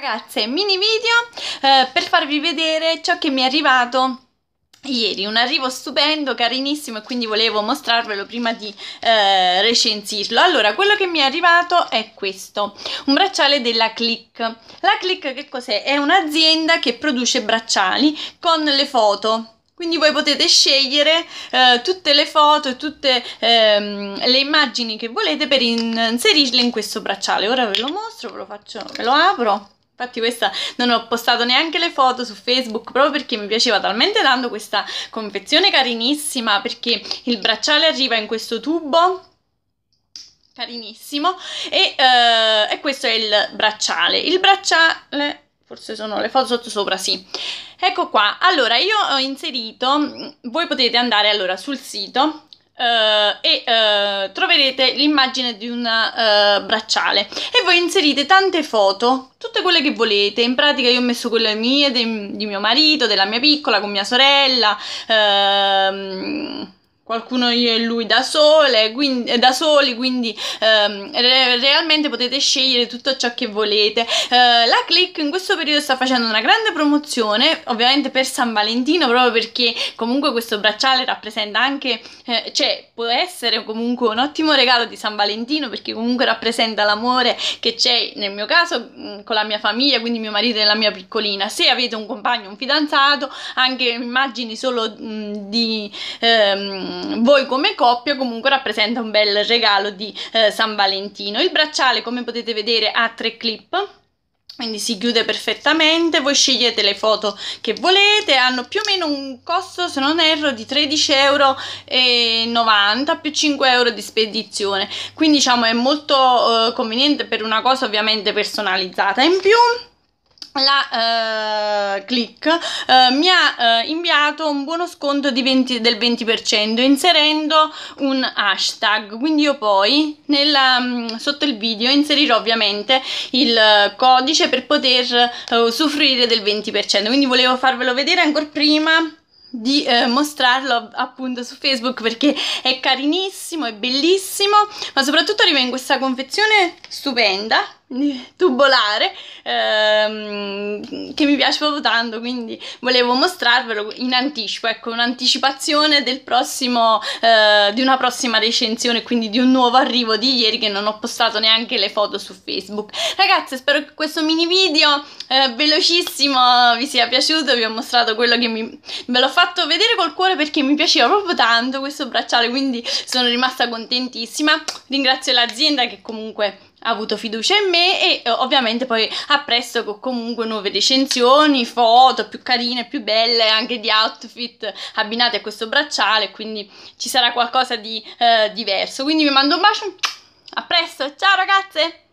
Ragazze, mini video eh, per farvi vedere ciò che mi è arrivato ieri, un arrivo stupendo, carinissimo e quindi volevo mostrarvelo prima di eh, recensirlo. Allora, quello che mi è arrivato è questo, un bracciale della Click. La Click che cos'è? È, è un'azienda che produce bracciali con le foto quindi voi potete scegliere eh, tutte le foto e tutte ehm, le immagini che volete per inserirle in questo bracciale ora ve lo mostro, ve lo, faccio, ve lo apro Infatti questa non ho postato neanche le foto su Facebook proprio perché mi piaceva talmente tanto questa confezione carinissima perché il bracciale arriva in questo tubo carinissimo e, eh, e questo è il bracciale. Il bracciale forse sono le foto sotto sopra, sì. Ecco qua, allora io ho inserito, voi potete andare allora sul sito Uh, e uh, troverete l'immagine di un uh, bracciale e voi inserite tante foto, tutte quelle che volete. In pratica io ho messo quelle mie, de, di mio marito, della mia piccola, con mia sorella, ehm, qualcuno io e lui da, sole, quindi, eh, da soli, quindi ehm, re realmente potete scegliere tutto ciò che volete. Eh, la Click in questo periodo sta facendo una grande promozione, ovviamente per San Valentino, proprio perché comunque questo bracciale rappresenta anche, eh, cioè può essere comunque un ottimo regalo di San Valentino perché comunque rappresenta l'amore che c'è nel mio caso mm, con la mia famiglia, quindi mio marito e la mia piccolina. Se avete un compagno, un fidanzato, anche immagini solo mh, mm, di... Ehm, ehm, voi come coppia comunque rappresenta un bel regalo di eh, San Valentino. Il bracciale come potete vedere ha tre clip quindi si chiude perfettamente, voi scegliete le foto che volete, hanno più o meno un costo se non erro di 13,90 euro più 5 euro di spedizione, quindi diciamo è molto eh, conveniente per una cosa ovviamente personalizzata, in più la, eh, eh, Click eh, mi ha eh, inviato un buono sconto 20, del 20% inserendo un hashtag quindi io poi nella, mm, sotto il video inserirò ovviamente il eh, codice per poter eh, usufruire del 20% quindi volevo farvelo vedere ancora prima di eh, mostrarlo appunto su Facebook perché è carinissimo, è bellissimo, ma soprattutto arriva in questa confezione stupenda tubolare ehm, che mi piace proprio tanto quindi volevo mostrarvelo in anticipo ecco un'anticipazione del prossimo eh, di una prossima recensione quindi di un nuovo arrivo di ieri che non ho postato neanche le foto su facebook ragazzi spero che questo mini video eh, velocissimo vi sia piaciuto vi ho mostrato quello che mi ve l'ho fatto vedere col cuore perché mi piaceva proprio tanto questo bracciale quindi sono rimasta contentissima ringrazio l'azienda che comunque ha avuto fiducia in me e eh, ovviamente poi appresso con comunque nuove recensioni, foto più carine, più belle, anche di outfit abbinate a questo bracciale, quindi ci sarà qualcosa di eh, diverso. Quindi vi mando un bacio, a presto, ciao ragazze!